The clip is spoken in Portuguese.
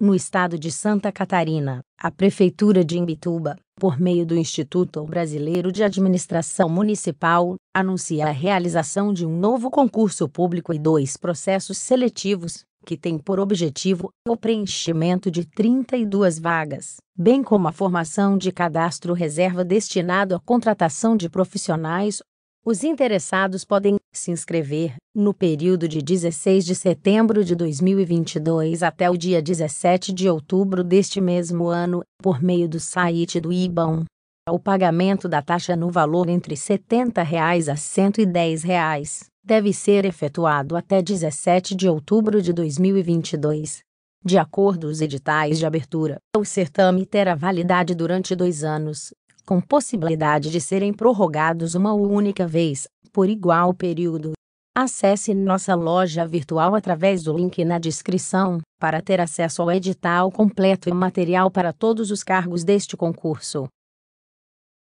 No estado de Santa Catarina, a Prefeitura de Imbituba, por meio do Instituto Brasileiro de Administração Municipal, anuncia a realização de um novo concurso público e dois processos seletivos, que tem por objetivo o preenchimento de 32 vagas, bem como a formação de cadastro reserva destinado à contratação de profissionais os interessados podem se inscrever no período de 16 de setembro de 2022 até o dia 17 de outubro deste mesmo ano, por meio do site do IBAN. O pagamento da taxa no valor entre R$ 70 reais a R$ 110 reais deve ser efetuado até 17 de outubro de 2022. De acordo com os editais de abertura, o certame terá validade durante dois anos, com possibilidade de serem prorrogados uma única vez, por igual período. Acesse nossa loja virtual através do link na descrição, para ter acesso ao edital completo e material para todos os cargos deste concurso.